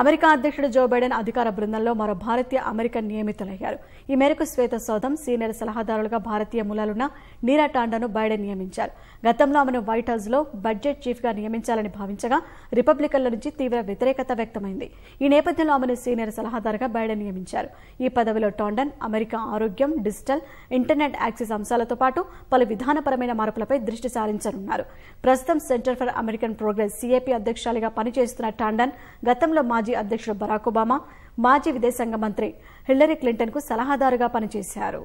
America అధ్యక్షుడు Joe Biden అధికార బృందంలో మరో భారతీయ అమెరికన్ నియమితులయ్యారు ఈ మేరకు శ్వేత సౌదం సీనియర్ సలహాదారులుగా భారతీయ మూలాలున్న నీరా టాండాను బైడెన్ నియమించారు గతంలో ఆమెను వైట్ హౌస్ లో బడ్జెట్ చీఫ్ గా నియమించాలని భావించగా రిపబ్లికన్ల నుంచి తీవ్ర వ్యతిరేకత వ్యక్తమైంది ఈ నేపథ్యంలో ఆమెను సీనియర్ సలహాదారుగా బైడెన్ నియమించారు ఈ పదవిలో టాండన్ అమెరికా ఆరోగ్యం డిజిటల్ ఇంటర్నెట్ యాక్సెస్ అంశాలతో పాటు పలు విధానపరమైన మార్పులపై దృష్టి సారించనున్నారు ప్రస్తుతం Center for American Progress CAP అధ్యక్షాలుగా పనిచేస్తున్న టాండన్ గతంలో మాజీ అధ్యక్షుడు బరాక్ ఒబామా మాజీ విదేశాంగ మంత్రి హిల్లరీ క్లింటన్కు సలహాదారుగా పనిచేశారు